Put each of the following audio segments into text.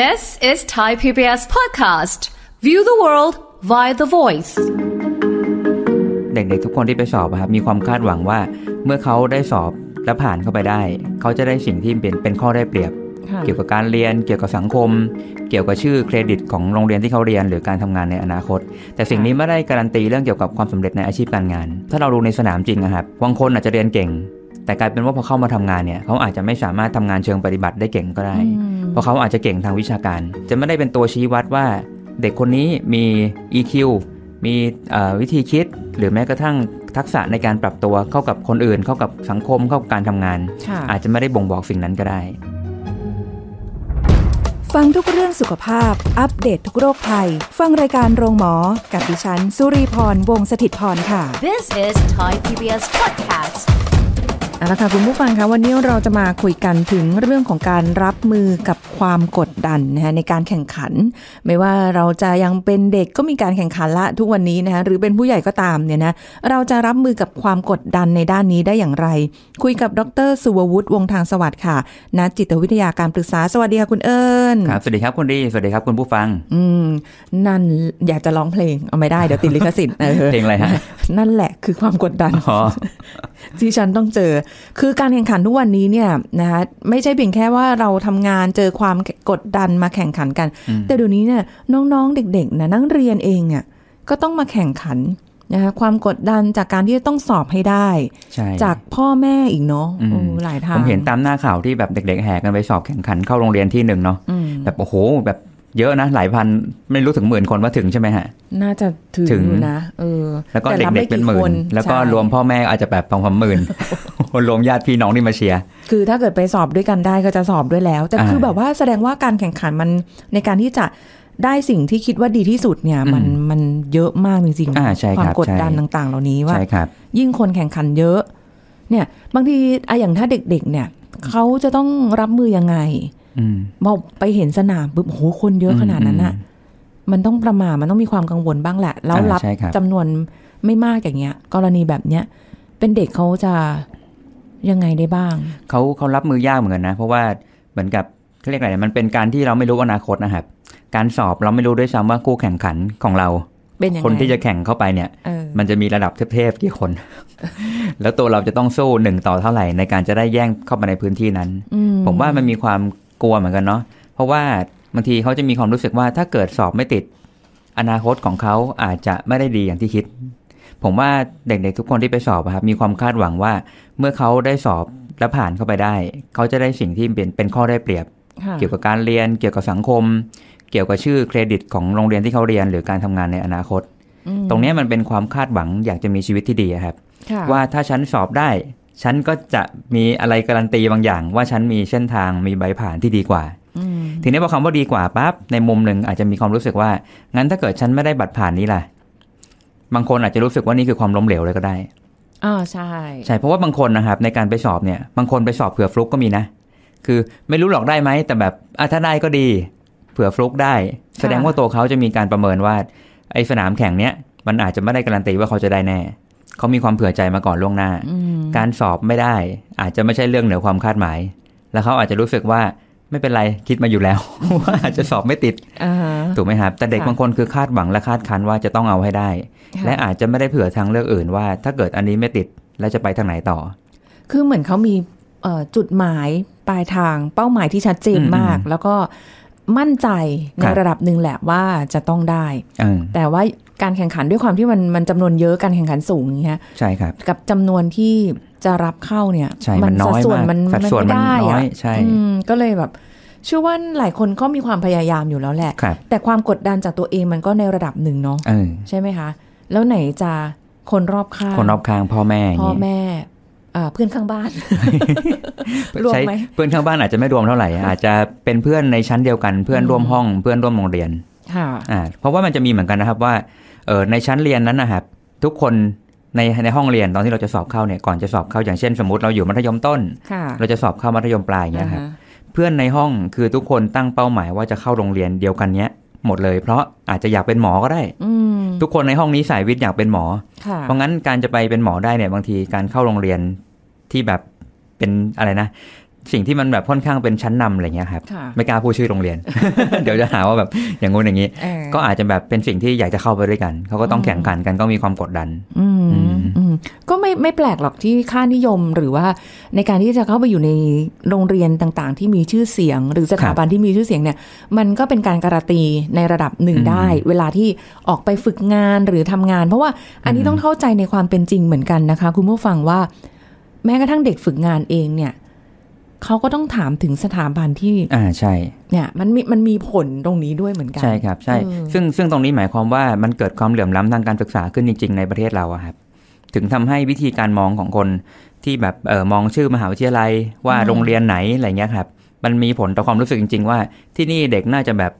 This is Thai PBS podcast. View the world via the voice. เด็กๆทุกคนที่ไปสอบครับมีความคาดหวังว่าเมื่อเขาได้สอบและผ่านเข้าไปได้ เขาจะได้สิ่งที่เป็นเป็นข้อได้เปรียบ เกี่ยวกับการเรียนเกี่ยวกับสังคม เกี่ยวกับชื่อเครดิตของโรงเรียนที่เขาเรียน หรือการทำงานในอนาคต แต่สิ่งนี้ไม่ได้การันตีเรื่องเกี่ยวกับความสำเร็จในอาชีพการงาน ถ้าเราดูในสนามจริงนะครับบางคนอาจจะเรียนเก่งแต่กลายเป็นว่าพอเข้ามาทำงานเนี่ย เขาอาจจะไม่สามารถทำงานเชิงปฏิบัติได้เก่งก็ได้เพราะเขาอาจจะเก่งทางวิชาการ จะไม่ได้เป็นตัวชี้วัดว่า เด็กคนนี้มี EQ มีวิธีคิด หรือแม้กระทั่งทักษะในการปรับตัวเข้ากับคนอื่นเข้ากับสังคมเข้ากับการทำงาน อาจจะไม่ได้บ่งบอกสิ่งนั้นก็ได้ ฟังทุกเรื่องสุขภาพ อัปเดตททุกโรคภัยฟังรายการโรงหมอ กับดิฉันสุรีพร วงศิตพรค่ะ This is Thai PBS Podcast แล้วะค่ะคุณผู้ฟังคะวันนี้เราจะมาคุยกันถึงเรื่องของการรับมือกับความกดดันนะคะในการแข่งขัน ไม่ว่าเราจะยังเป็นเด็กก็มีการแข่งขันละ ทุกวันนี้นะคะหรือเป็นผู้ใหญ่ก็ตามเนี่ยนะเราจะรับมือกับความกดดันในด้านนี้ได้อย่างไร คุยกับดรสุวุฒิวงทางสวัสดิ์ค่ะนักจิตวิทยาการปรึกษาสวัสดีค่ะคุณเอิญครับสวัสดีครับคุณดีสวัสดีครับคุณผู้ฟัง อืมนั่นอยากจะร้องเพลงเอาไม่ได้เดี๋ยวติดลิขสิทธิ์เพลงอะไรฮะนั่นแหละ คือความกดดันที่ฉันต้องเจอคือการแข่งขันทุกวันนี้เนี่ยนะคะไม่ใช่เพียงแค่ว่าเราทำงานเจอความกดดันมาแข่งขันกัน แต่เดี๋ยวนี้เนี่ยน้อง ๆ เด็ก ๆนะนักเรียนเองอ่ะก็ต้องมาแข่งขันนะคะความกดดันจากการที่ต้องสอบให้ได้ จากพ่อแม่อีกเนาะหลายทางผมเห็นตามหน้าข่าวที่แบบเด็ก ๆ แห่กันไปสอบแข่งขันเข้าโรงเรียนที่หนึ่งเนาะแบบโอ้โหแบบเยอะนะ หลายพันไม่รู้ถึงหมื่นคนว่าถึงใช่ไหมฮะ น่าจะถึงนะเออ แล้วก็เด็กๆเป็นหมื่นแล้วก็รวมพ่อแม่อาจจะแบบประมาณหมื่นรวมญาติพี่น้องที่มาเชียร์คือถ้าเกิดไปสอบด้วยกันได้ก็จะสอบด้วยแล้วแต่คือแบบว่าแสดงว่าการแข่งขันมันในการที่จะได้สิ่งที่คิดว่าดีที่สุดเนี่ย มันมันเยอะมากจริงๆความกดดันต่างๆ เหล่านี้ว่ายิ่งคนแข่งขันเยอะ เนี่ย บางทีอะอย่างถ้าเด็ก ๆเนี่ยเขาจะต้องรับมือยังไงบอกไปเห็นสนามปุ๊บโหคนเยอะขนาดนั้นอะมันต้องประมามันต้องมีความกังวลบ้างแหละ แล้วรับจำนวนไม่มากอย่างเงี้ย กรณีแบบเนี้ยเป็นเด็กเขาจะยังไงได้บ้างเขาเขารับมือยากเหมือนกันนะ เพราะว่าเหมือนกับเขาเรียกอะไรมันเป็นการที่เราไม่รู้อนาคตนะครับ การสอบเราไม่รู้ด้วยซ้ำว่าคู่แข่งขันของเราคนที่จะแข่งเข้าไปเนี่ย มันจะมีระดับเทพๆกี่คน แล้วตัวเราจะต้องสู้หนึ่งต่อเท่าไหร่ในการจะได้แย่งเข้ามาในพื้นที่นั้นผมว่ามันมีความกลัวเหมือนกันเนาะ เพราะว่าบางทีเขาจะมีความรู้สึกว่าถ้าเกิดสอบไม่ติดอนาคตของเขาอาจจะไม่ได้ดีอย่างที่คิด ผมว่าเด็กๆทุกคนที่ไปสอบครับมีความคาดหวังว่าเมื่อเขาได้สอบและผ่านเข้าไปได้ เขาจะได้สิ่งที่เป็นเป็นข้อได้เปรียบ เกี่ยวกับการเรียนเกี่ยวกับสังคม เกี่ยวกับชื่อเครดิตของโรงเรียนที่เขาเรียน หรือการทำงานในอนาคต ตรงนี้มันเป็นความคาดหวังอยากจะมีชีวิตที่ดีครับว่าถ้าฉันสอบได้ฉันก็จะมีอะไรการันตีบางอย่างว่าฉันมีเส้นทางมีใบผ่านที่ดีกว่า ทีนี้พอคำว่าดีกว่าปั๊บในมุมหนึ่งอาจจะมีความรู้สึกว่า งั้นถ้าเกิดฉันไม่ได้บัตรผ่านนี้ล่ะ บางคนอาจจะรู้สึกว่านี่คือความล้มเหลวเลยก็ได้อ๋อใช่ใช่ เพราะว่าบางคนนะครับ ในการไปสอบเนี่ย บางคนไปสอบเผื่อฟลุกก็มีนะคือไม่รู้หรอกได้ไหมแต่แบบอาถ้าได้ก็ดี เผื่อฟลุกได้ แสดงว่าตัวเขาจะมีการประเมินว่าไอสนามแข่งเนี้ย มันอาจจะไม่ได้การันตีว่าเขาจะได้แน่เขามีความเผื่อใจมาก่อนล่วงหน้า การสอบไม่ได้ อาจจะไม่ใช่เรื่องเหนือความคาดหมาย แล้วเขาอาจจะรู้สึกว่าไม่เป็นไรคิดมาอยู่แล้ว ว่าอาจจะสอบไม่ติดถูกไหมครับ แต่เด็กบางคนคือคาดหวังและคาดคันว่าจะต้องเอาให้ได้ และอาจจะไม่ได้เผื่อทางเลือกอื่น ว่า ถ้าเกิดอันนี้ไม่ติด แล้วจะไปทางไหนต่อ คือเหมือนเขามีจุดหมายปลายทางเป้าหมายที่ชัดเจนมาก แล้วก็มั่นใจในระดับหนึ่งแหละว่าจะต้องได้แต่ว่าการแข่งขันด้วยความที่มันมันจำนวนเยอะ การแข่งขันสูงอย่างเงี้ย ใช่ครับ กับจำนวนที่จะรับเข้าเนี่ย มันสัดส่วนมากมันไม่ได้อะใช่ก็เลยแบบเชื่อว่าหลายคนก็มีความพยายามอยู่แล้วแหละแต่ความกดดันจากตัวเองมันก็ในระดับหนึ่งเนาะ ใช่ไหมคะ แล้วไหนจะคนรอบข้าง คนรอบข้างพ่อแม่ พ่อแม่ เพื่อนข้างบ้านรวมไหมเพื่อนข้างบ้านอาจจะไม่รวมเท่าไหร่ อาจจะเป็นเพื่อนในชั้นเดียวกัน เพื่อนร่วมห้อง เพื่อนร่วมโรงเรียนอ่าเพราะว่ามันจะมีเหมือนกันนะครับว่าเออในชั้นเรียนนั้นนะครับทุกคนในในห้องเรียนตอนที่เราจะสอบเข้าเนี่ยก่อนจะสอบเข้าอย่างเช่น สมมติเราอยู่มัธยมต้น เราจะสอบเข้ามัธยมปลายอย่างเงี้ยครับเพื่อนในห้องคือทุกคนตั้งเป้าหมายว่าจะเข้าโรงเรียนเดียวกันเนี้ยหมดเลยเพราะอาจจะอยากเป็นหมอก็ได้ทุกคนในห้องนี้สายวิทย์อยากเป็นหมอ เพราะงั้นการจะไปเป็นหมอได้เนี่ยบางทีการเข้าโรงเรียนที่แบบเป็นอะไรนะสิ่งที่มันแบบค่อนข้างเป็นชั้นนำอะไรเงี้ยครับไม่กล้าพูดชื่อโรงเรียนเดี๋ยวจะหาว่าแบบอย่างงู้นอย่างนี้ ก็อาจจะแบบเป็นสิ่งที่อยากจะเข้าไปด้วยกันเขาก็ต้องแข่งขันกันก็มีความกดดันก็ไม่ไม่แปลกหรอกที่ค่านิยมหรือว่าในการที่จะเข้าไปอยู่ในโรงเรียนต่าง ๆ ที่มีชื่อเสียง หรือสถาบันที่มีชื่อเสียงเนี่ยมันก็เป็นการการันตีในระดับหนึ่งได้ เวลาที่ออกไปฝึกงานหรือทำงาน เพราะว่าอันนี้ต้องเข้าใจในความเป็นจริงเหมือนกันนะคะ คุณผู้ฟังว่า แม้กระทั่งเด็กฝึกงานเองเนี่ยเขาก็ต้องถามถึงสถาบันที่อ่าใช่ เนี่ย มันมีมันมีผลตรงนี้ด้วยเหมือนกัน ใช่ครับ ใช่ ซึ่งซึ่งตรงนี้หมายความว่ามันเกิดความเหลื่อมล้ำทางการศึกษาขึ้นจริงๆในประเทศเราครับ ถึงทำให้วิธีการมองของคนที่แบบเออมองชื่อมหาวิทยาลัย ว่าโรงเรียนไหนอะไรเงี้ยครับ มันมีผลต่อความรู้สึกจริง ๆ ว่า ที่นี่เด็กน่าจะแบบ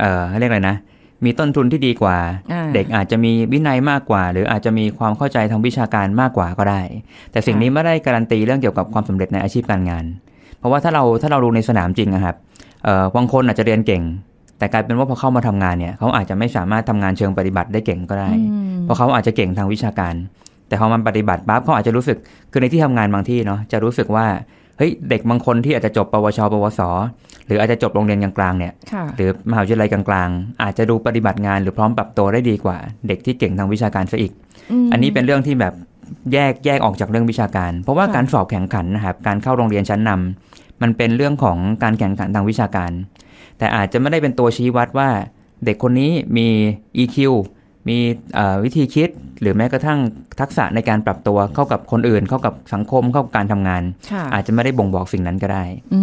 เออเรียกอะไรนะ มีต้นทุนที่ดีกว่า เด็กอาจจะมีวินัยมากกว่า หรืออาจจะมีความเข้าใจทางวิชาการมากกว่าก็ได้ แต่สิ่งนี้ไม่ได้การันตีเรื่องเกี่ยวกับความสำเร็จในอาชีพการงานเพราะว่าถ้าเราถ้าเราดูในสนามจริงนะครับบางคนอาจจะเรียนเก่ง แต่กลายเป็นว่าพอเข้ามาทำงานเนี่ยเขาอาจจะไม่สามารถทำงานเชิงปฏิบัติได้เก่งก็ได้ เพราะเขาอาจจะเก่งทางวิชาการ แต่พอมันปฏิบัติปั๊บเขาอาจจะรู้สึก คือในที่ทำงานบางที่เนาะ จะรู้สึกว่า เฮ้ยเด็กบางคนที่อาจจะจบปวชปวส หรืออาจจะจบโรงเรียนกลางๆเนี่ย หรือมหาวิทยาลัยกลางๆ อาจจะดูปฏิบัติงานหรือพร้อมปรับตัวได้ดีกว่า เด็กที่เก่งทางวิชาการซะอีก อันนี้เป็นเรื่องที่แบบแยกแยกออกจากเรื่องวิชาการ เพราะว่าการสอบแข่งขันนะครับ การเข้าโรงเรียนชั้นนำมันเป็นเรื่องของการแข่งขันทางวิชาการ แต่อาจจะไม่ได้เป็นตัวชี้วัดว่า เด็กคนนี้มี EQ มีวิธีคิด หรือแม้กระทั่งทักษะในการปรับตัว เข้ากับคนอื่น เข้ากับสังคม เข้ากับการทำงาน อาจจะไม่ได้บ่งบอกสิ่งนั้นก็ได้ อื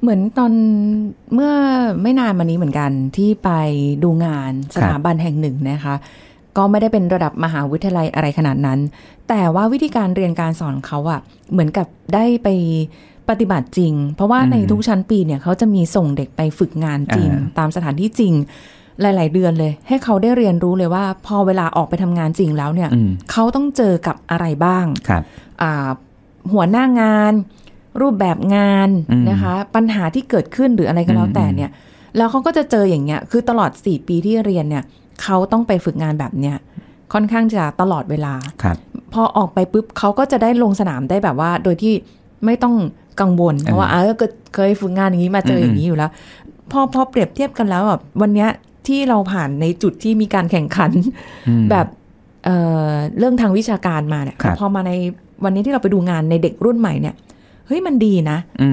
เหมือนตอนเมื่อไม่นานมานี้เหมือนกันที่ไปดูงานสถาบันแห่งหนึ่งนะคะ ก็ไม่ได้เป็นระดับมหาวิทยาลัยอะไรขนาดนั้น แต่ว่าวิธีการเรียนการสอนเขาอะเหมือนกับได้ไปปฏิบัติจริง เพราะว่าในทุกชั้นปีเนี่ยเขาจะมีส่งเด็กไปฝึกงานจริง ตามสถานที่จริงหลายๆเดือนเลย ให้เขาได้เรียนรู้เลยว่า พอเวลาออกไปทำงานจริงแล้วเนี่ยเขาต้องเจอกับอะไรบ้างครับหัวหน้างาน รูปแบบงาน นะคะ ปัญหาที่เกิดขึ้นหรืออะไรก็แล้วแต่เนี่ยแล้วเขาก็จะเจออย่างเงี้ยคือตลอดสี่ปีที่เรียนเนี่ยเขาต้องไปฝึกงานแบบเนี้ยค่อนข้างจะตลอดเวลาพอออกไปปุ๊บเขาก็จะได้ลงสนามได้แบบว่า โดยที่ไม่ต้องกังวลเพราะว่าเออเคยฝึกงานอย่างนี้มาเจออย่างนี้อยู่แล้ว พอ พอเปรียบเทียบกันแล้ว แบบ วันเนี้ยที่เราผ่านในจุดที่มีการแข่งขัน แบบเเรื่องทางวิชาการมาเนี่ยพอมาในวันนี้ที่เราไปดูงานในเด็กรุ่นใหม่เนี่ยเฮ้ยมันดีนะอื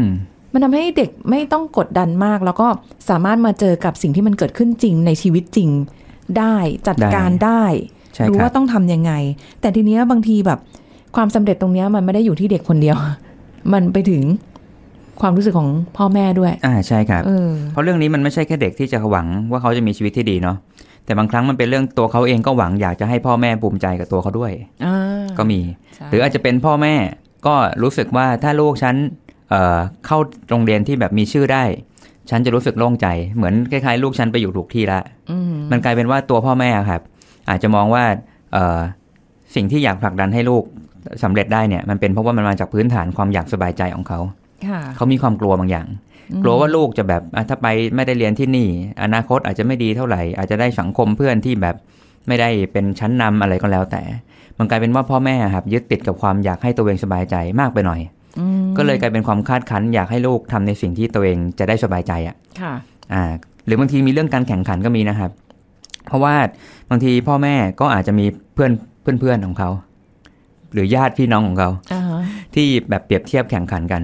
มันทำให้เด็กไม่ต้องกดดันมาก แล้วก็สามารถมาเจอกับสิ่งที่มันเกิดขึ้นจริงในชีวิตจริงได้จัดการได้รู้ว่าต้องทํำยังไง แต่ทีเนี้ยบางทีแบบ ความสำเร็จตรงเนี้ยมันไม่ได้อยู่ที่เด็กคนเดียวมันไปถึงความรู้สึกของพ่อแม่ด้วย อ่าใช่ครับ เพราะเรื่องนี้มันไม่ใช่แค่เด็กที่จะหวังว่าเขาจะมีชีวิตที่ดีเนาะ แต่บางครั้งมันเป็นเรื่องตัวเขาเองก็หวังอยากจะให้พ่อแม่ภูมิใจกับตัวเขาด้วยอก็มี หรืออาจจะเป็นพ่อแม่ก็รู้สึกว่าถ้าลูกฉันเเข้าโรงเรียนที่แบบมีชื่อได้ ฉันจะรู้สึกโล่งใจ เหมือนคล้ายๆ ลูกฉันไปอยู่ถูกที่ละมันกลายเป็นว่าตัวพ่อแม่ครับ อาจจะมองว่าสิ่งที่อยากผลักดันให้ลูกสำเร็จได้เนี่ยมันเป็นเพราะว่ามันมาจากพื้นฐานความอยากสบายใจของเขาเขามีความกลัวบางอย่าง กลัวว่าลูกจะแบบถ้าไปไม่ได้เรียนที่นี่ อนาคตอาจจะไม่ดีเท่าไหร่ อาจจะได้สังคมเพื่อนที่แบบไม่ได้เป็นชั้นนำอะไรก็แล้ว แต่ มันกลายเป็นว่าพ่อแม่ครับ ยึดติดกับความอยากให้ตัวเองสบายใจมากไปหน่อยก็เลยกลายเป็นความคาดคั้นอยากให้ลูกทำในสิ่งที่ตัวเองจะได้สบายใจอ่ะค่ะ อ่าหรือบางทีมีเรื่องการแข่งขันก็มีนะครับ เพราะว่าบางทีพ่อแม่ก็อาจจะมีเพื่อนเพื่อนๆของเขาหรือญาติพี่น้องของเขาที่แบบเปรียบเทียบแข่งขันกัน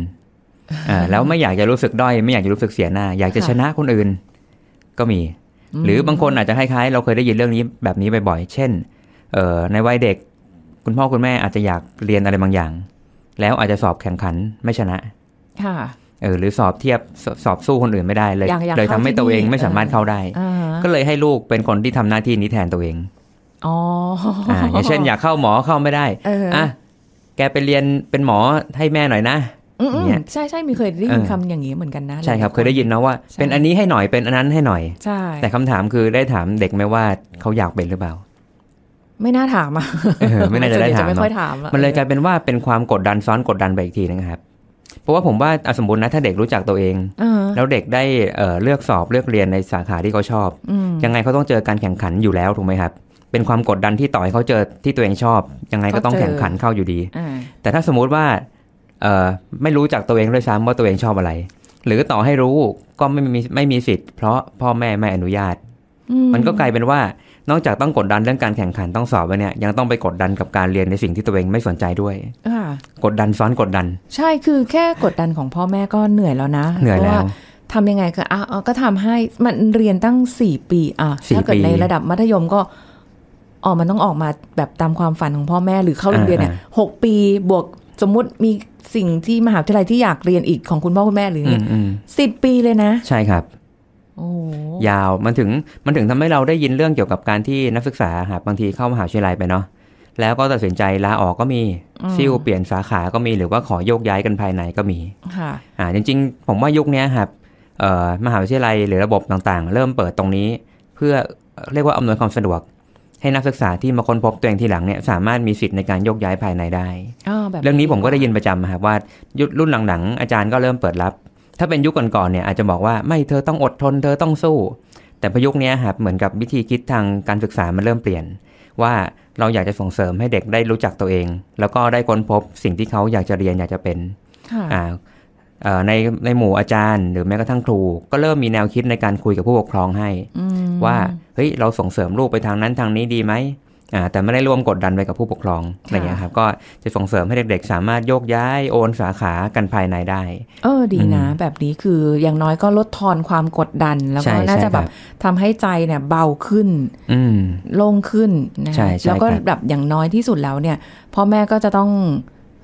แล้วไม่อยากจะรู้สึกด้อยไม่อยากจะรู้สึกเสียหน้า อยากจะชนะคนอื่น ก็มี หรือบางคนอาจจะคล้ายๆ เราเคยได้ยินเรื่องนี้แบบนี้บ่อยๆ เช่น เอในวัยเด็กคุณพ่อคุณแม่อาจจะอยากเรียนอะไรบางอย่าง แล้วอาจจะสอบแข่งขันไม่ชนะค่ะเออหรือสอบเทียบสอบสู้คนอื่นไม่ได้เลยเลยทำให้ตัวเองไม่สามารถเข้าได้ก็เลยให้ลูกเป็นคนที่ทำหน้าที่นี้แทนตัวเองอ๋ออย่างเช่นอยากเข้าหมอเข้าไม่ได้อ่ะแกไปเรียนเป็นหมอให้แม่หน่อยนะใช่ใช่มีเคยได้ยินคำอย่างนี้เหมือนกันนะใช่ครับเคยได้ยินนะว่า เป็นอันนี้ให้หน่อยเป็นอันนั้นให้หน่อยใช่แต่คำถามคือได้ถามเด็กไหมว่าเขาอยากเป็นหรือเปล่า ไม่น่าถามอ่ะไม่น่าจะได้ถามเนาะมันเลยกลายเป็นว่าเป็นความกดดันซ้อนกดดันไปอีกทีนะครับ เพราะว่าผมว่าสมมตินะถ้าเด็กรู้จักตัวเองแล้วเด็กได้เลือกสอบเลือกเรียนในสาขาที่เขาชอบยังไงเขาต้องเจอการแข่งขันอยู่แล้วถูกไหมครับเป็นความกดดันที่ต่อให้เขาเจอที่ตัวเองชอบยังไงก็ต้องแข่งขันเข้าอยู่ดีแต่ถ้าสมมุติว่าเออไม่รู้จักตัวเองด้วยซ้ำว่าตัวเองชอบอะไร หรือต่อให้รู้ก็ไม่มีไม่มีสิทธิ์เพราะพ่อแม่ ไม่อนุญาต มันก็กลายเป็นว่านอกจากต้องกดดันเรื่องการแข่งขันต้องสอบไปเนี่ยยังต้องไปกดดันกับการเรียนในสิ่งที่ตัวเองไม่สนใจด้วยกดดันซ้อนกดดัน ใช่คือแค่กดดันของพ่อแม่ก็เหนื่อยแล้วนะเหนื่อยแล้วทำยังไงก็อ่ะก็ทำให้มันเรียนตั้งสี่ปีอ่ะถ้าเกิดในระดับมัธยมก็อ๋อมันต้องออกมาแบบตามความฝันของพ่อแม่หรือเข้าโรงเรียนเนี่ยหกปีบวกสมมุติมีสิ่งที่มหาวิทยาลัยที่อยากเรียนอีกของคุณพ่อคุณแม่หรือเนี้ยสิบปีเลยนะ ใช่ครับยาวมันถึงมันถึงทำให้เราได้ยินเรื่องเกี่ยวกับการที่นักศึกษาหาบางทีเข้ามหาวิทยาลัยไปเนาะแล้วก็ตัดสินใจลาออกก็มีซิ่วเปลี่ยนสาขาก็มีหรือว่าขอโยกย้ายกันภายในก็มีค่ะอ่าจริงๆผมว่ายุคนี้ครับมหาวิทยาลัยหรือระบบต่างๆ เริ่มเปิดตรงนี้ เพื่อเรียกว่าอำนวยความสะดวกให้นักศึกษาที่มาค้นพบตัวเองทีหลังเนี่ยสามารถมีสิทธิ์ในการยกย้ายภายในได้เรื่องนี้ผมก็ได้ยินประจำครับว่ารุ่นหลังๆอาจารย์ก็เริ่มเปิดรับ ถ้าเป็นยุคก่อนๆเนี่ยอาจจะบอกว่าไม่เธอต้องอดทนเธอต้องสู้ แต่พยุคนี้ครับเหมือนกับวิธีคิดทางการศึกษามันเริ่มเปลี่ยน ว่าเราอยากจะส่งเสริมให้เด็กได้รู้จักตัวเอง แล้วก็ได้ค้นพบสิ่งที่เขาอยากจะเรียนอยากจะเป็นอ่าในในหมู่อาจารย์หรือแม้กระทั่งครู ก็เริ่มมีแนวคิดในการคุยกับผู้ปกครองให้ว่าเฮ้ยเราส่งเสริมลูกไปทางนั้นทางนี้ดีไหมแต่ไม่ได้ร่วมกดดันไปกับผู้ปกครองอะไรเงี้ยครับ ก็จะส่งเสริมให้เด็ก ๆ สามารถโยกย้ายโอนสาขากันภายในได้ เออดีนะ แบบนี้คืออย่างน้อยก็ลดทอนความกดดันแล้วก็น่าจะแบบทำให้ใจเนี่ยเบาขึ้น อืโล่งขึ้นนะแล้วก็แบบอย่างน้อยที่สุดแล้วเนี่ยพ่อแม่ก็จะต้อง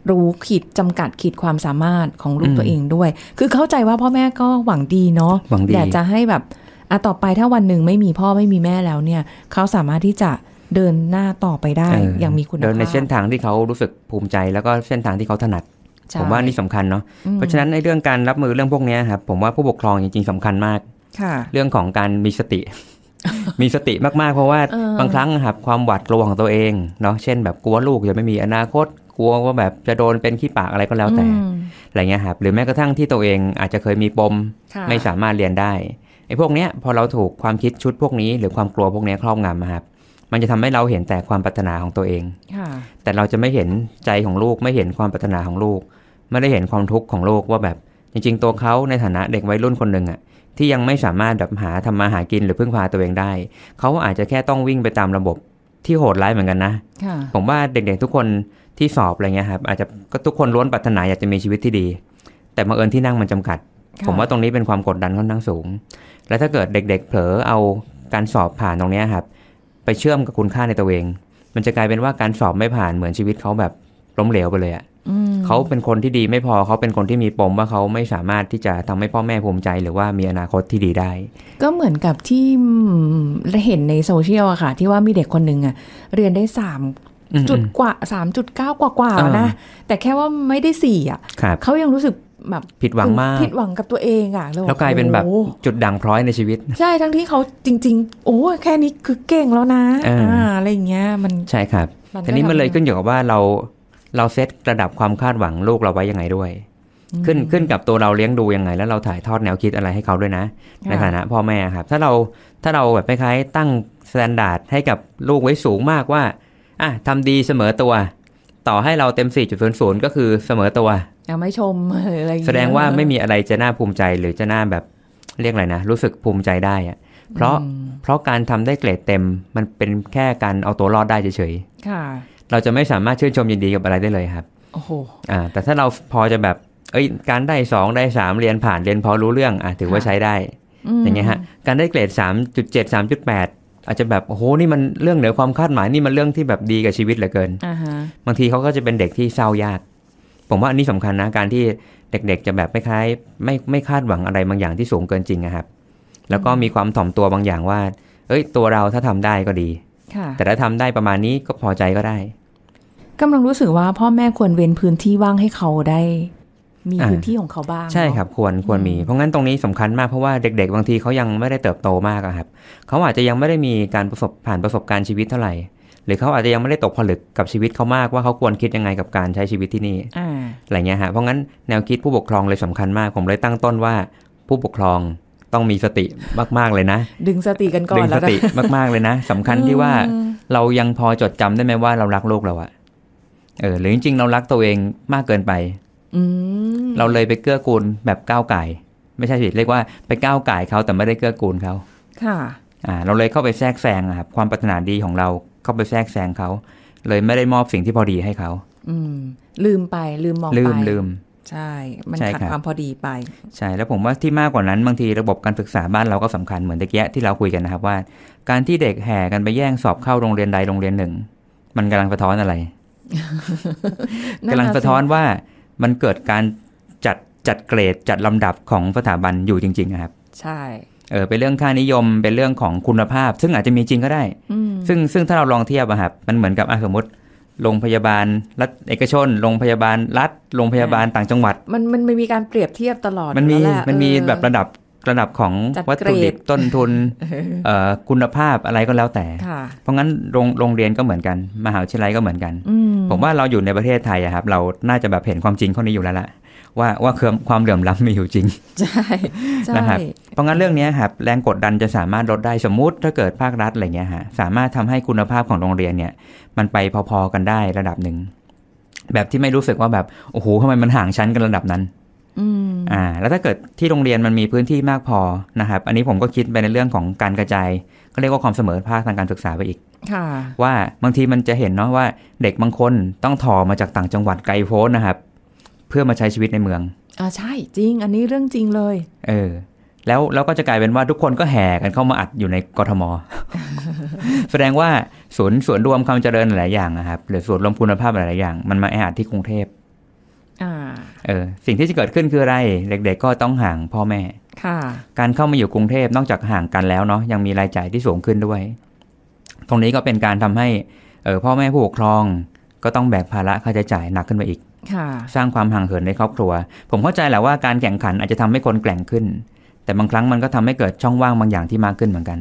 รู้ขีดจำกัดขีดความสามารถของลูกตัวเองด้วย คือเข้าใจว่าพ่อแม่ก็หวังดีเนาะอยากจะให้แบบอ่ะต่อไปถ้าวันหนึ่งไม่มีพ่อไม่มีแม่แล้วเนี่ย เขาสามารถที่จะเดินหน้าต่อไปได้อย่างมีคุณภาพ เดินในเส้นทางที่เขารู้สึกภูมิใจแล้วก็เส้นทางที่เขาถนัด ผมว่านี่สำคัญเนาะ เพราะฉะนั้นในเรื่องการรับมือเรื่องพวกนี้ครับผมว่าผู้ปกครองจริงๆสำคัญมากเรื่องของการมีสติ มีสติมากๆเพราะว่าบางครั้งครับความหวาดกลัวของตัวเองเนาะ เช่นแบบกลัวลูกจะไม่มีอนาคตกลัวว่าแบบจะโดนเป็นขี้ปากอะไรก็แล้วแต่ อะไรเงี้ยครับ หรือแม้กระทั่งที่ตัวเองอาจจะเคยมีปม ไม่สามารถเรียนได้ไอ้พวกเนี้ยพอเราถูกความคิดชุดพวกนี้หรือความกลัวพวกนี้ครอบงำครับ มันจะทำให้เราเห็นแต่ความปรารถนาของตัวเอง แต่เราจะไม่เห็นใจของลูกไม่เห็นความปรารถนาของลูก ไม่ได้เห็นความทุกข์ของลูก ว่าแบบ จริงๆ ตัวเขาในฐานะเด็กวัยรุ่นคนหนึ่งอะ่ะที่ยังไม่สามารถแบบหาทำมาหากินหรือพึ่งพาตัวเองได้ เขาอาจจะแค่ต้องวิ่งไปตามระบบที่โหดร้ายเหมือนกันนะผมว่าเด็กๆทุกคนที่สอบอะไรเงี้ยครับอาจจะก็ทุกคนล้วนปรารถนา อยากจะมีชีวิตที่ดี แต่มาเอิญที่นั่งมันจำกัด ผมว่าตรงนี้เป็นความกดดันค่อนข้างสูง แล้วถ้าเกิดเด็ก ๆ เผลอเอาการสอบผ่านตรงนี้ครับไปเชื่อมกับคุณค่าในตัวเอง มันจะกลายเป็นว่าการสอบไม่ผ่านเหมือนชีวิตเขาแบบล้มเหลวไปเลยอะ่ะเขาเป็นคนที่ดีไม่พอเขาเป็นคนที่มีปมว่าเขาไม่สามารถที่จะทำให้พ่อแม่ภูมิใจหรือว่ามีอนาคตที่ดีได้ ก็เหมือนกับที่เห็นในโซเชียลอะค่ะที่ว่ามีเด็กคนหนึ่งอะเรียนได้สามจุดกว่าสามจุดเก้ากว่ากว่านะ แต่แค่ว่าไม่ได้สี่อ่ะเขายังรู้สึกแบบผิดหวังมาก ผิดหวังกับตัวเองอ่ะแล้วกลายเป็นแบบ จุดด่างพร้อยในชีวิต ใช่ทั้งที่เขาจริง ๆ โอ้แค่นี้คือเก่งแล้วนะออะไรอย่างเงี้ย มันใช่ครับทีนี้มันเลยขึ้นอยู่กับว่าเราเราเซตระดับความคาดหวังลูกเราไว้ยังไงด้วย ขึ้นขึ้นกับตัวเราเลี้ยงดูยังไง แล้วเราถ่ายทอดแนวคิดอะไรให้เขาด้วยนะในฐานะพ่อแม่ครับถ้าเราถ้าเราแบบคล้ายๆตั้งสแตนดาร์ดให้กับลูกไว้สูงมากว่าอะทำดีเสมอตัว ต่อให้เราเต็ม 4.00 ก็คือเสมอตัวยังไม่ชมอะไรแสดงว่าไม่มีอะไรจะน่าภูมิใจหรือจะน่าแบบเรียกอะไรนะรู้สึกภูมิใจได้อะเพราะเพราะการทำได้เกรดเต็มมันเป็นแค่การเอาตัวรอดได้เฉยๆค่ะ เราจะไม่สามารถชื่นชมยินดีกับอะไรได้เลยครับโอ้โหอ่าแต่ถ้าเราพอจะแบบ เอ้ยการได้สองได้สามเรียนผ่านเรียนพอรู้เรื่องอ่ะถือว่าใช้ได้อย่างเงี้ยฮะการได้เกรดสามจุดเจ็ดสามจุดแปดอาจจะแบบโอ้โหนี่มันเรื่องเหนือความคาดหมายนี่มันเรื่องที่แบบดีกับชีวิตเหลือเกินบางทีเขาก็จะเป็นเด็กที่เศร้ายาก ผมว่าอันนี้สำคัญนะ การที่เด็กๆจะแบบไม่คล้ายไม่ไม่คาดหวังอะไรบางอย่างที่สูงเกินจริงนะครับ แล้วก็มีความถ่อมตัวบางอย่างว่า เอ้ย ตัวเราถ้าทำได้ก็ดีแต่ถ้าทำได้ประมาณนี้ก็พอใจก็ได้กำลังรู้สึกว่าพ่อแม่ควรเว้นพื้นที่ว่างให้เขาได้มีพื้นที่ของเขาบ้างใช่ครับควรควรมี เพราะงั้นตรงนี้สำคัญมากเพราะว่าเด็กๆบางทีเขายังไม่ได้เติบโตมากครับเขาอาจจะยังไม่ได้มีการประสบผ่านประสบการณ์ชีวิตเท่าไหร่หรือเขาอาจจะยังไม่ได้ตกผลึกกับชีวิตเขามากว่าเขาควรคิดยังไงกับการใช้ชีวิตที่นี่อะไรเงี้ยฮะเพราะงั้นแนวคิดผู้ปกครองเลยสำคัญมากผมเลยตั้งต้นว่า ผู้ปกครองต้องมีสติมากๆเลยนะ ดึงสติกันก่อนดึงสติมากๆเลยนะสำคัญที่ว่า เรายังพอจดจำได้ไหมว่าเรารักโลกเราอะเออหรือจริงๆเรารักตัวเองมากเกินไปเราเลยไปเกื้อกูลแบบก้าวไก่ ไม่ใช่ผิดเรียกว่าไปก้าวไก่เขาแต่ไม่ได้เกื้อกูลเขาค่ะ อ่า เราเลยเข้าไปแทรกแซงครับ ความปรารถนาดีของเราเข้าไปแทรกแซงเขาเลยไม่ได้มอบสิ่งที่พอดีให้เขาอืมลืมไปลืมมองไปลืมลืมใช่มันขาดความพอดีไป ใช่แล้วผมว่าที่มากกว่านั้น บางทีระบบการศึกษาบ้านเราก็สำคัญเหมือนตะเกียที่เราคุยกันนะครับว่าการที่เด็กแห่กันไปแย่งสอบเข้าโรงเรียนใดโรงเรียนหนึ่ง มันกำลังสะท้อนอะไร กำลังสะท้อนว่ามันเกิดการจัดจัดเกรดจัดลำดับของสถาบันอยู่จริงๆครับ ใช่เออเป็นเรื่องค่านิยมเป็นเรื่องของคุณภาพ ซึ่งอาจจะมีจริงก็ได้ ซึ่งซึ่งถ้าเราลองเทียบอะครับมันเหมือนกับสมมติโรงพยาบาล รัฐเอกชนโรงพยาบาลรัฐโรงพยาบาลต่างจังหวัด มันมันมีการเปรียบเทียบตลอดมันมีมันมีแบบระดับระดับของวัตถุดิบต้นทุนคุณภาพอะไรก็แล้วแต่เพราะงั้นโรงเรียนก็เหมือนกัน มหาวิทยาลัยก็เหมือนกันผมว่าเราอยู่ในประเทศไทยครับเราน่าจะแบบเห็นความจริงข้อนี้อยู่แล้วละว่าว่าความเหลื่อมล้ำมีอยู่จริงใช่นะครับเพราะงั้นเรื่องนี้ครับแรงกดดันจะสามารถลดได้สมมติถ้าเกิดภาครัฐอะไรเงี้ยฮะสามารถทำให้คุณภาพของโรงเรียนเนี่ย มันไปพอๆกันได้ระดับหนึ่งแบบที่ไม่รู้สึกว่าแบบโอ้โหทำไมมันห่างชั้นกันระดับนั้น อือ่าแล้วถ้าเกิดที่โรงเรียนมันมีพื้นที่มากพอนะครับ อันนี้ผมก็คิดไปในเรื่องของการกระจายก็เรียกว่าความเสมอภาคทางการศึกษาไปอีกว่าบางทีมันจะเห็นเนาะว่าเด็กบางคนต้องถอมาจากต่างจังหวัดไกลโพ้นนะครับ เพื่อมาใช้ชีวิตในเมืองอ่าใช่จริง อันนี้เรื่องจริงเลย เออแล้วเราก็จะกลายเป็นว่าทุกคนก็แห่กันเข้ามาอัดอยู่ในกรทม แสดงว่าสวนสวนรวมความเจริญหลายอย่างนะครับหรือสวนรวมคุณภาพหลายอย่าง มันมาแออัดที่กรุงเทพเออสิ่งที่จะเกิดขึ้นคืออะไร เด็ก ๆ ก็ต้องห่างพ่อแม่ค่ะการเข้ามาอยู่กรุงเทพนอกจากห่างกันแล้วเนาะยังมีรายจ่ายที่สูงขึ้นด้วย ตรงนี้ก็เป็นการทำให้เออพ่อแม่ผู้ปกครอง ก็ต้องแบกภาระค่าใช้จ่ายหนักขึ้นไปอีก สร้างความห่างเหินในครอบครัว ผมเข้าใจแหละว่าการแข่งขันอาจจะทำให้คนแกล่งขึ้น แต่บางครั้งมันก็ทำให้เกิดช่องว่างบางอย่างที่มากขึ้นเหมือนกัน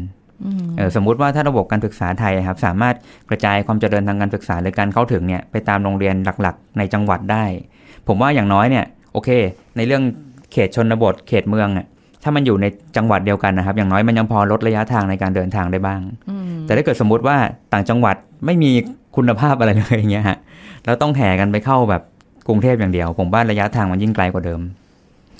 เออสมมุติว่าถ้าระบบการศึกษาไทยครับสามารถกระจายความเจริญทางการศึกษาหรือการเข้าถึงเนี่ย ไปตามโรงเรียนหลักๆในจังหวัดได้ผมว่าอย่างน้อยเนี่ยโอเค ในเรื่องเขตชนบทเขตเมืองอ่ะถ้ามันอยู่ในจังหวัดเดียวกันนะครับอย่างน้อยมันยังพอลดระยะทางในการเดินทางได้บ้าง แต่ถ้าเกิดสมมติว่าต่างจังหวัดไม่มีคุณภาพอะไรเลยอย่างเงี้ยฮะแล้วต้องแห่กันไปเข้าแบบกรุงเทพอย่างเดียวผมว่าระยะทางมันยิ่งไกลกว่าเดิม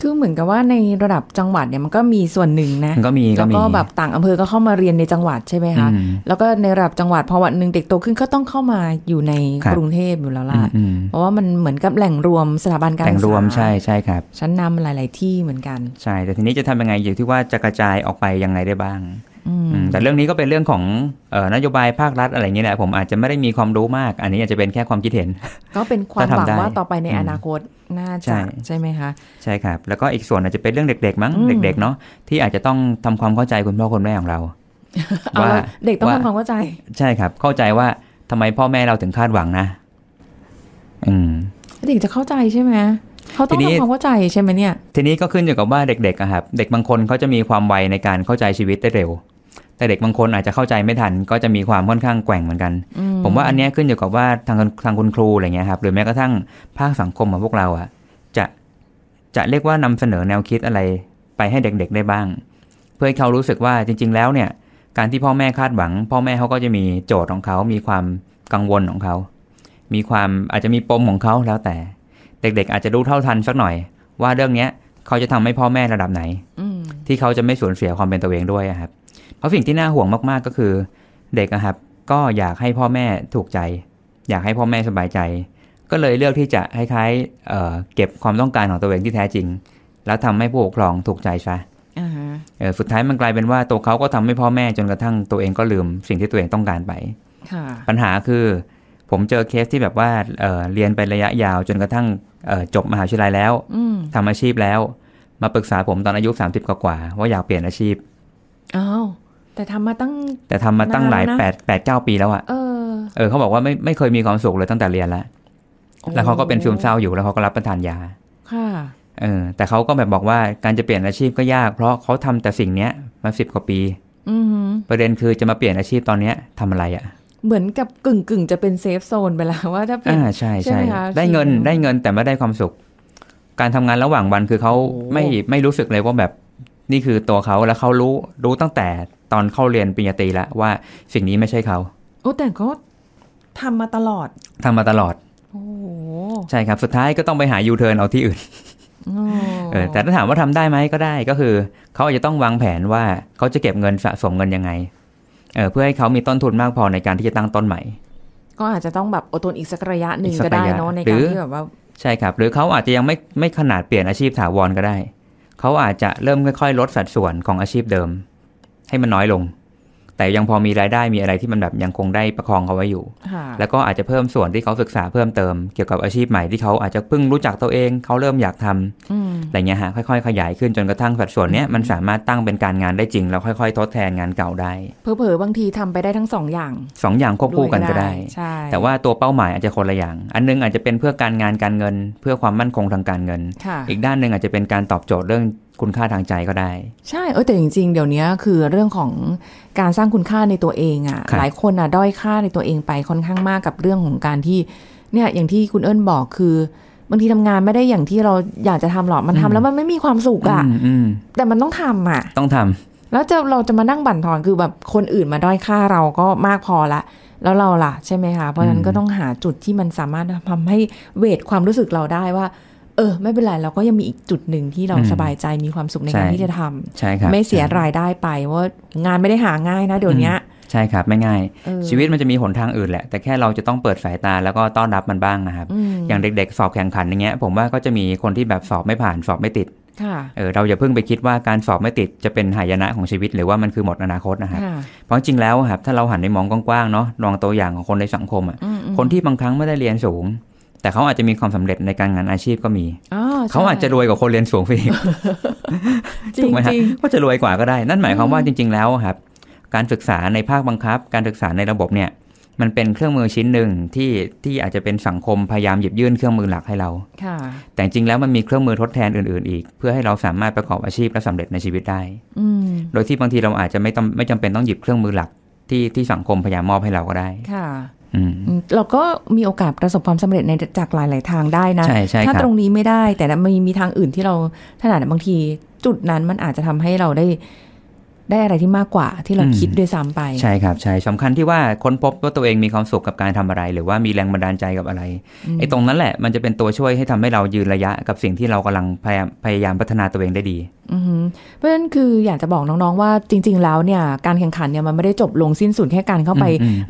คือเหมือนกับว่าในระดับจังหวัดเนี่ยมันก็มีส่วนหนึ่งนะก็มีแล้วก็แบบต่างอำเภอก็เข้ามาเรียนในจังหวัดใช่ไหมคะแล้วก็ ในระดับจังหวัดพอวันหนึ่งเด็กโตขึ้นก็ต้องเข้ามาอยู่ในกรุงเทพอยู่แล้วล่ะเพราะว่ามันเหมือนกับแหล่งรวม สถาบันการศึกษาแหล่งรวมใช่ใช่ครับชั้นนำหลาย ๆที่เหมือนกันใช่ แต่ทีนี้จะทำยังไงอยู่ที่ว่าจะกระจายออกไปยังไงได้บ้างแต่เรื่องนี้ก็เป็นเรื่องของนโยบายภาครัฐอะไรเงี้ยแหละผมอาจจะไม่ได้มีความรู้มาก อันนี้อาจจะเป็นแค่ความคิดเห็นก็เป็นความหวังว่าต่อไปในอนาคตน่าจะใช่ไหมคะใช่ครับแล้วก็อีกส่วนอาจจะเป็นเรื่องเด็กๆมั้งเด็กๆ เนาะที่อาจจะต้องทำความเข้าใจคุณพ่อคุณแม่ของเรา ว่า เด็กต้องทำความเข้าใจ ใช่ครับ เข้าใจว่าทำไมพ่อแม่เราถึงคาดหวังนะอืมเด็กจะเข้าใจใช่ไหมเขาต้องทำความเข้าใจใช่ไหมเนี่ย ทีนี้ก็ขึ้นอยู่กับว่าเด็กๆะครับ เด็กบางคนเขาจะมีความไวในการเข้าใจชีวิตได้เร็วแต่เด็กบางคน อาจจะเข้าใจไม่ทันก็จะมีความค่อนข้างแกว่งเหมือนกัน ผมว่าอันนี้ขึ้นอยู่กับว่าทางทางคุณครูอะไรเงี้ยครับหรือแม้กระทั่งภาคสังคมของพวกเราอะจะจะเรียกว่านำเสนอแนวคิดอะไรไปให้เด็กๆได้บ้าง เพื่อให้เขารู้สึกว่าจริงๆแล้วเนี่ย การที่พ่อแม่คาดหวัง พ่อแม่เขาก็จะมีโจทย์ของเขา มีความกังวลของเขา มีความอาจจะมีปมของเขาแล้ว แต่เด็กๆอาจจะรู้เท่าทันสักหน่อย ว่าเรื่องเนี้ยเขาจะทำให้พ่อแม่ระดับไหนที่เขาจะไม่สูญเสียความเป็นตัวเองด้วยครับเพราะสิ่งที่น่าห่วงมากๆก็คือเด็กนะครับก็อยากให้พ่อแม่ถูกใจ อยากให้พ่อแม่สบายใจ ก็เลยเลือกที่จะคล้ายๆเก็บความต้องการของตัวเองที่แท้จริง แล้วทำให้ผู้ปกครองถูกใจซะสุดท้ายมันกลายเป็นว่าตัวเขาก็ทำให้พ่อแม่จนกระทั่งตัวเองก็ลืมสิ่งที่ตัวเองต้องการไปปัญหาคือ ผมเจอเคสที่แบบว่าเเรียนไประยะยาวจนกระทั่งจบมหาวิทยาลัยแล้วทำอาชีพแล้ว มาปรึกษาผมตอนอายุสสามิบกว่าว่าอยากเปลี่ยนอาชีพอ้าวแต่ทำมาตั้งแต่ทำมาตั้งหลายแปดแปดเก้าปีแล้วอะเออ เออเขาบอกว่าไม่ไม่เคยมีความสุขเลยตั้งแต่เรียนแล้ว แล้วเขาก็เป็นฟิล์มเศร้าอยู่แล้วเขาก็รับประทานยา ค่ะ เออแต่เขาก็แบบบอกว่าการจะเปลี่ยนอาชีพก็ยากเพราะเขาทำแต่สิ่งเนี้ยมาสิบกว่าปีประเด็นคือจะมาเปลี่ยนอาชีพตอนเนี้ยทำอะไรอะ่ะ เหมือนกับกึ่งกึ่งจะเป็นเซฟโซนไปแล้วว่าถ้าเป็น อ่าใช่ใช่ได้เงินได้เงินแต่ไม่ได้ความสุข การทำงานระหว่างวันคือเขาไม่ไม่รู้สึกเลยว่าแบบนี่คือตัวเขาแล้วเขารู้รู้ตั้งแต่ตอนเข้าเรียนปริญญาตรีแล้วว่าสิ่งนี้ไม่ใช่เขาโอ้แต่ก็ทำมาตลอดทำมาตลอดโอ้ใช่ครับสุดท้ายก็ต้องไปหายูเทิร์นเอาที่อื่นเออแต่ถ้าถามว่าทำได้ไหมก็ได้ก็คือเขาอาจจะต้องวางแผนว่าเขาจะเก็บเงินสะสมเงินยังไงเออเพื่อให้เขามีต้นทุนมากพอในการที่จะตั้งต้นใหม่ ก็อาจจะต้องแบบอดทนอีกสักระยะหนึ่งก็ได้เนาะในการที่แบบว่า ใช่ครับ หรือเขาอาจจะยังไม่ไม่ขนาดเปลี่ยนอาชีพถาวรก็ได้ เขาอาจจะเริ่มค่อยๆลดสัดส่วนของอาชีพเดิมให้มันน้อยลง แต่ยังพอมีรายได้มีอะไรที่มันแบบยังคงได้ประคองเขาไว้อยู่ แล้วก็อาจจะเพิ่มส่วนที่เขาศึกษาเพิ่มเติมเกี่ยวกับอาชีพใหม่ที่เขาอาจจะเพิ่งรู้จักตัวเองเขาเริ่มอยากทำอะไรเงี้ยฮะค่อยๆ ขยายขึ้นจนกระทั่งสัดส่วนเนี้ยมันสามารถตั้งเป็นการงานได้จริงแล้วค่อย ๆ ทดแทนงานเก่าได้ เผลอๆบางทีทำไปได้ทั้งสองอย่างสองอย่างควบคู่กันก็ได้แต่ว่าตัวเป้าหมายอาจจะคนละอย่าง อันนึงอาจจะเป็นเพื่อการงานการเงิน เพื่อความมั่นคงทางการเงินอีกด้านหนึ่งอาจจะเป็นการตอบโจทย์เรื่องคุณค่าทางใจก็ได้ ใช่เออแต่จริงๆ เดี๋ยวนี้คือเรื่องของการสร้างคุณค่าในตัวเองอะ่ะหลายคนอะ่ะด้อยค่าในตัวเองไปค่อนข้างมากกับเรื่องของการที่เนี่ยอย่างที่คุณเอิญบอกคือบางทีทำงานไม่ได้อย่างที่เราอยากจะทำหรอกมันทำแล้วมันไม่มีความสุขอะ่ะแต่มันต้องทำอ่ะต้องทำแล้วจะเราจะมานั่งบั่นทอนคือแบบคนอื่นมาด้อยค่าเราก็มากพอละ แล้วเราล่ะใช่ไหมคะเพราะฉะนั้นก็ต้องหาจุดที่มันสามารถทำให้เวทความรู้สึกเราได้ว่าเออไม่เป็นไรเราก็ยังมีอีกจุดหนึ่งที่เราสบายใจมีความสุขในการที่จะทำใช่ครับไม่เสียรายได้ไปว่างานไม่ได้หาง่ายนะเดี๋ยวนี้ใช่ครับ ไม่ง่าย ชีวิตมันจะมีหนทางอื่นแหละแต่แค่เราจะต้องเปิดสายตาแล้วก็ต้อนรับมันบ้างนะครับ อย่างเด็กๆสอบแข่งขันอย่างเงี้ย ผมว่าก็จะมีคนที่แบบสอบไม่ผ่าน สอบไม่ติดเออเราอย่าเพิ่งไปคิดว่าการสอบไม่ติดจะเป็นหายนะของชีวิตหรือว่ามันคือหมดอนาคตนะครับเพราะจริงแล้วครับถ้าเราหันไปมองกว้างๆเนาะลองตัวอย่างของคนในสังคมอ่ะคนที่บางครั้งไม่ได้เรียนสูงแต่เขาอาจจะมีความสำเร็จในการงานอาชีพก็มี เขาอาจจะรวยกว่าคนเรียนสูงฟรีถูกไหมครับก็จะรวยกว่าก็ได้ นั่นหมายความว่าจริงๆแล้วครับ การศึกษาในภาคบังคับ การศึกษาในระบบเนี่ย มันเป็นเครื่องมือชิ้นหนึ่งที่ที่อาจจะเป็นสังคมพยายามหยิบยื่นเครื่องมือหลักให้เราแต่จริงแล้วมันมีเครื่องมือทดแทนอื่นๆ อีก เพื่อให้เราสามารถประกอบอาชีพและสำเร็จในชีวิตได้โดยที่บางทีเราอาจจะไม่ต้องไม่จำเป็นต้องหยิบเครื่องมือหลัก ที่ที่สังคมพยายามมอบให้เราก็ได้ค่ะเราก็มีโอกาสประสบความสำเร็จในจากหลาย ๆ ทางได้นะถ้าตรงนี้ไม่ได้ แต่มีมีทางอื่นที่เราถนัดบางทีจุดนั้นมันอาจจะทำให้เราได้ได้อะไรที่มากกว่าที่เราคิดด้วยซ้ำไป ใช่ครับ ใช่ สำคัญที่ว่าค้นพบว่าตัวเองมีความสุขกับการทำอะไร หรือว่ามีแรงบันดาลใจกับอะไรไอ้ตรงนั้นแหละ มันจะเป็นตัวช่วยให้ทำให้เรายืนระยะ กับสิ่งที่เรากำลังพยายามพัฒนาตัวเองได้ดีเพราะฉะนั้นคืออยากจะบอกน้องๆ ว่าจริงๆแล้วเนี่ยการแข่งขันเนี่ยมัน ไม่ได้จบลงสิ้นสุดแค่การเข้าไป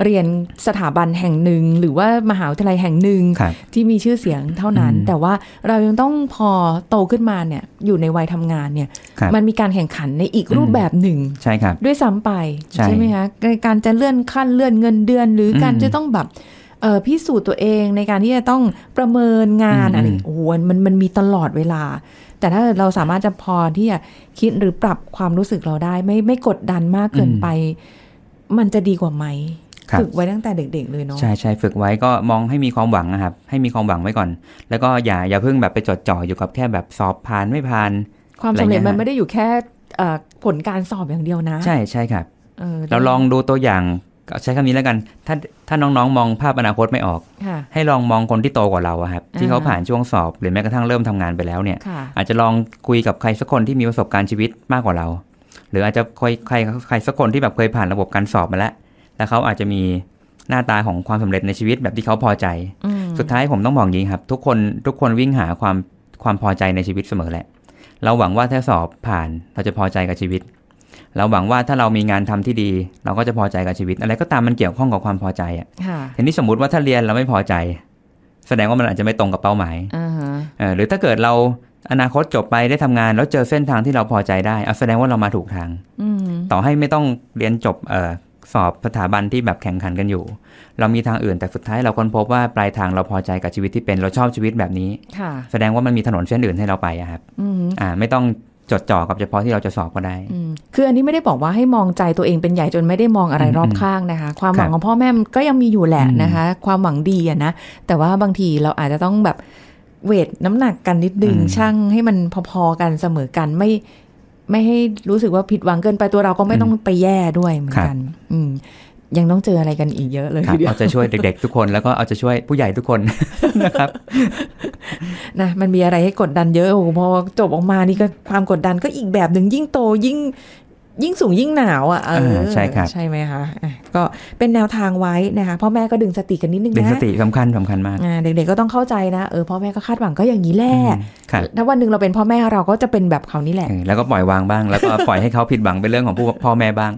เรียนสถาบันแห่งหนึ่ง หรือว่ามหาวิทยาลัยแห่งหนึ่งที่มีชื่อเสียงเท่านั้น แต่ว่าเรายังต้องพอโตขึ้นมาเนี่ยอยู่ในวัยทำงานเนี่ยมันมีการแข่งขันในอีกรูปแบบหนึ่งใช่ครับด้วยซ้ำไปใช่ไหมคะการจะเลื่อนขั้นเลื่อนเงินเดือน หรือการจะต้องแบบพิสูจน์ตัวเองในการที่จะต้องประเมินงานอะไรโอ้โหมันมันมีตลอดเวลาแต่ถ้าเราสามารถจะพอที่จะคิดหรือปรับความรู้สึกเราได้ ไม่ไม่กดดันมากเกินไป มันจะดีกว่าไหมฝึกไว้ตั้งแต่เด็กๆ เลยเนาะใช่ใช่ฝึกไว้ก็มองให้มีความหวังนะครับ ให้มีความหวังไว้ก่อน แล้วก็อย่าอย่าเพิ่งแบบไปจดจ่ออยู่กับแค่แบบสอบผ่านไม่ผ่าน ความสำเร็จมันไม่ได้อยู่แค่ผลการสอบอย่างเดียวนะ ใช่ใช่ครับเราลองดูตัวอย่างก็ใช้คำนี้แล้วกัน ถ้าถ้าน้องๆมองภาพอนาคตไม่ออก ให้ลองมองคนที่โตกว่าเราครับ ที่เขาผ่านช่วงสอบ หรือแม้กระทั่งเริ่มทำงานไปแล้วเนี่ย อาจจะลองคุยกับใครสักคนที่มีประสบการณ์ชีวิตมากกว่าเรา หรืออาจจะคุยใครใครสักคนที่แบบเคยผ่านระบบการสอบมาแล้วแล้วเขาอาจจะมีหน้าตาของความสำเร็จในชีวิตแบบที่เขาพอใจ สุดท้ายผมต้องบอกอย่างนี้ครับ ทุกคนทุกคนวิ่งหาความความพอใจในชีวิตเสมอแหละ เราหวังว่าถ้าสอบผ่านเราจะพอใจกับชีวิตเราหวังว่าถ้าเรามีงานทำที่ดี เราก็จะพอใจกับชีวิต อะไรก็ตามมันเกี่ยวข้องกับความพอใจอ่ะทีนี้สมมุติว่าถ้าเรียนเราไม่พอใจ แสดงว่ามันอาจจะไม่ตรงกับเป้าหมายหรือถ้าเกิดเราอนาคตจบไปได้ทำงาน แล้วเจอเส้นทางที่เราพอใจได้อาแสดงว่าเรามาถูกทางต่อให้ไม่ต้องเรียนจบเอสอบสถาบันที่แบบแข่งขันกันอยู่ เรามีทางอื่นแต่สุดท้ายเราค้นพบว่าปลายทางเราพอใจกับชีวิตที่เป็นเราชอบชีวิตแบบนี้แสดงว่ามันมีถนนเส้นอื่นให้เราไปครับอ่าไม่ต้องจดจ่อกับเฉพาะที่เราจะสอบก็ได้คืออันนี้ไม่ได้บอกว่าให้มองใจตัวเองเป็นใหญ่จนไม่ได้มองอะไรรอบข้างนะคะ ความหวังของพ่อแม่ก็ยังมีอยู่แหละนะคะ ความหวังดีอะนะ แต่ว่าบางทีเราอาจจะต้องแบบเวทน้ำหนักกันนิดนึงช่างให้มันพอๆกันเสมอกันไม่ไม่ให้รู้สึกว่าผิดหวังเกินไปตัวเราก็ไม่ต้องไปแย่ด้วยเหมือนกัน อืมยังต้องเจออะไรกันอีกเยอะเลยเอาจะช่วยเด็กๆ ทุกคนแล้วก็เอาจะช่วยผู้ใหญ่ทุกคนนะครับนะมันมีอะไรให้กดดันเยอะ โอ้พอจบออกมานี่ก็ความกดดันก็อีกแบบหนึ่งยิ่งโตยิ่งยิ่งสูง ยิ่งหนาวอ่ะใช่ครับใช่ไหมคะก็เป็นแนวทางไว้นะคะพ่อแม่ก็ดึงสติกันนิดนึงนะดึงสติสำคัญสำคัญมากเด็กๆก็ต้องเข้าใจนะเออพ่อแม่ก็คาดหวังก็อย่างนี้แหละถ้าวันหนึ่งเราเป็นพ่อแม่เราก็จะเป็นแบบเขานี่แหละแล้วก็ปล่อยวางบ้างแล้วก็ปล่อยให้เขาผิดหวังเป็นเรื่องของผู้พ่อแม่บ้าง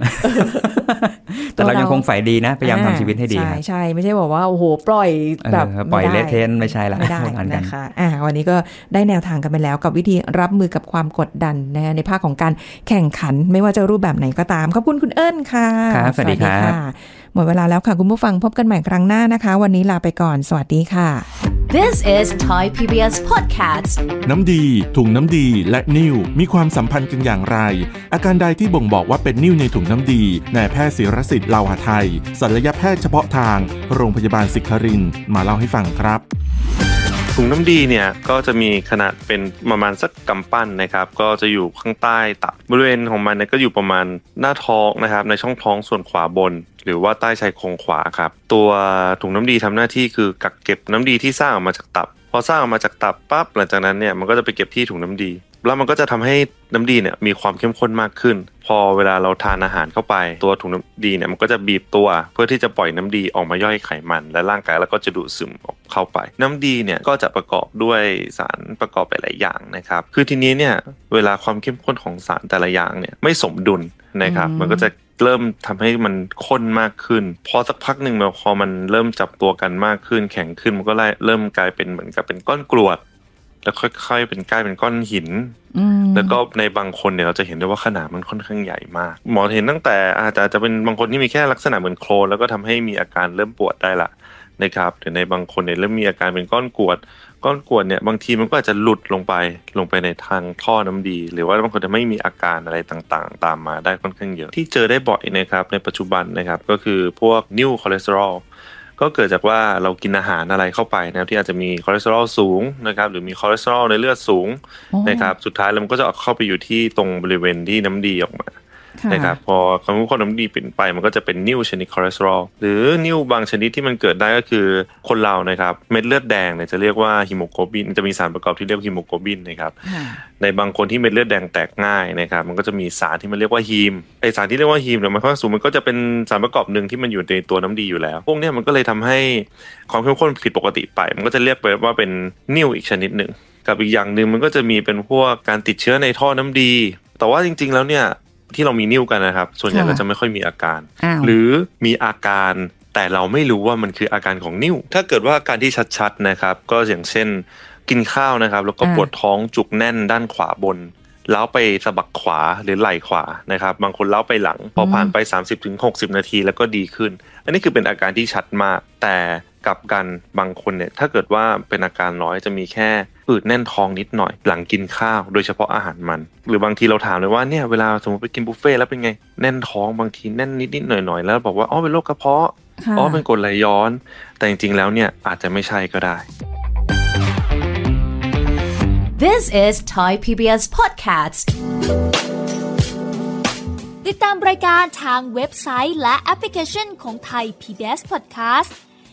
แต่เรายังคงฝ่ายดีนะพยายามทำชีวิตให้ดีใช่ใช่ไม่ใช่บอกว่าโอ้โหปล่อยแบบปล่อยเลเทนไม่ใช่ละไม่ได้นะคะอ่าวันนี้ก็ได้แนวทางกันไปแล้วกับวิธีรับมือกับความกดดันนะในภาคของการแข่งขันไม่ว่าจะรูปแบบไหนก็ตาม ขอบคุณคุณเอิญค่ะครับสวัสดีค่ะ หมดเวลาแล้วค่ะ คุณผู้ฟังพบกันใหม่ครั้งหน้านะคะ วันนี้ลาไปก่อน สวัสดีค่ะ This is Thai PBS Podcast น้ำดีถุงน้ำดี และนิ่วมีความสัมพันธ์กันอย่างไร อาการใดที่บ่งบอกว่าเป็นนิ่วในถุงน้ำดีนายแพทย์ศิรสิทธิ์เลาหไทยศัลยแพทย์เฉพาะทาง โรงพยาบาลศิกคริน มาเล่าให้ฟังครับถุงน้ำดีเนี่ยก็จะมีขนาดเป็นประมาณสักกำปั้นนะครับ ก็จะอยู่ข้างใต้ตับ บริเวณของมันเนี่ยก็อยู่ประมาณหน้าท้องนะครับในช่องท้องส่วนขวาบน หรือว่าใต้ชายโครงขวาครับตัวถุงน้ำดีทำหน้าที่คือกักเก็บน้ำดีที่สร้างออกมาจากตับพอสร้างออกมาจากตับปั๊บหลังจากนั้นเนี่ยมันก็จะไปเก็บที่ถุงน้ำดีแล้วมันก็จะทำให้น้ำดีเนี่ยมีความเข้มข้นมากขึ้น พอเวลาเราทานอาหารเข้าไป ตัวถุงน้ำดีเนี่ยมันก็จะบีบตัว เพื่อที่จะปล่อยน้ำดีออกมาย่อยไขมัน และร่างกายแล้วก็จะดูดซึมออกเข้าไป น้ำดีเนี่ยก็จะประกอบด้วยสารประกอบหลายอย่างนะครับคือทีนี้เนี่ยเวลาความเข้มข้นของสารแต่ละอย่างเนี่ยไม่สมดุลนะครับมันก็จะเริ่มทำให้มันข้นมากขึ้น พอสักพักหนึ่งพอมันเริ่มจับตัวกันมากขึ้น แข็งขึ้นมันก็เริ่มกลายเป็นเหมือนกับเป็นก้อนกรวดแล้วค่อยๆเป็นกลายเป็นก้อนหิน แล้วก็ในบางคนเนี่ยเราจะเห็นได้ว่าขนาดมันค่อนข้างใหญ่มาก หมอเห็นตั้งแต่อาจจะเป็นบางคนที่มีแค่ลักษณะเหมือนโคลแล้วก็ทำให้มีอาการเริ่มปวดได้ละนะครับหรือในบางคนเนี่ยเริ่มมีอาการเป็นก้อนกวด ก้อนกวดเนี่ยบางทีมันก็อาจจะหลุดลงไป ลงไปในทางท่อน้ำดี หรือว่าบางคนจะไม่มีอาการอะไรต่างๆ ตามมาได้ค่อนข้างเยอะ ที่เจอได้บ่อยนะครับในปัจจุบันนะครับก็คือพวกนิ่วคอเลสเตอรอลก็เกิดจากว่าเรากินอาหารอะไรเข้าไปนะครับ ที่อาจจะมีคอเลสเตอรอลสูงนะครับ หรือมีคอเลสเตอรอลในเลือดสูงนะครับ สุดท้ายแล้วมันก็จะเข้าไปอยู่ที่ตรงบริเวณที่น้ำดีออกมานะครับพอคำว่าคว้มดันดีเป็นไป มันก็จะเป็นนิ่วชนิดคอเลสเตอรอลหรือนิ่วบางชนิดที่มันเกิดได้ก็คือคนเรานะครับเม็ดเลือดแดงเนี่ยจะเรียกว่าฮิโมโกลบินจะมีสารประกอบที่เรียกฮิโมโกลบินนะครับในบางคนที่เม็ดเลือดแดงแตกง่ายนะครับมันก็จะมีสารที่มันเรียกว่าฮีมไอสารที่เรียกว่าฮีมเนี่ยมันข้อสูงมันก็จะเป็นสารประกอบหนึ่งที่มันอยู่ในตัวน้ำดีอยู่แล้วพวกนี้มันก็เลยทำให้ความเข้มข้นผิดปกติไป มันก็จะเรียกไปว่าเป็นนิ่วอีกชนิดหนึ่งกับอีกอย่างหนึ่งมันก็จะมีเป็นพวกการติดเชื้อในท่อน้ำดี แต่ว่าจริง ๆแล้วเนี่ยที่เรามีนิ้วกันนะครับ ส่วนใหญ่ก็จะไม่ค่อยมีอาการ หรือมีอาการแต่เราไม่รู้ว่ามันคืออาการของนิ้วถ้าเกิดว่าอาการที่ชัดๆนะครับ ก็อย่างเช่นกินข้าวนะครับแล้วก็ปวดท้องจุกแน่นด้านขวาบนเล้าไปสะบักขวาหรือไหล่ขวานะครับ บางคนเล้าไปหลัง พอผ่านไป 30-60 นาทีแล้วก็ดีขึ้น อันนี้คือเป็นอาการที่ชัดมากแต่กับกันบางคนเนี่ยถ้าเกิดว่าเป็นอาการน้อยจะมีแค่อืดแน่นท้องนิดหน่อย หลังกินข้าวโดยเฉพาะอาหารมัน หรือบางทีเราถามเลยว่าเนี่ยเวลาสมมติไปกินบุฟเฟ่แล้วเป็นไงแน่นท้องบางทีแน่นนิดนิดหน่อยหน่อยแล้วบอกว่าอ๋อเป็นโรคกระเพาะอ๋อเป็นกรดไหลย้อน แต่จริงๆแล้วเนี่ยอาจจะไม่ใช่ก็ได้ This is Thai PBS Podcast ติดตามรายการทางเว็บไซต์และแอปพลิเคชันของ Thai PBS Podcast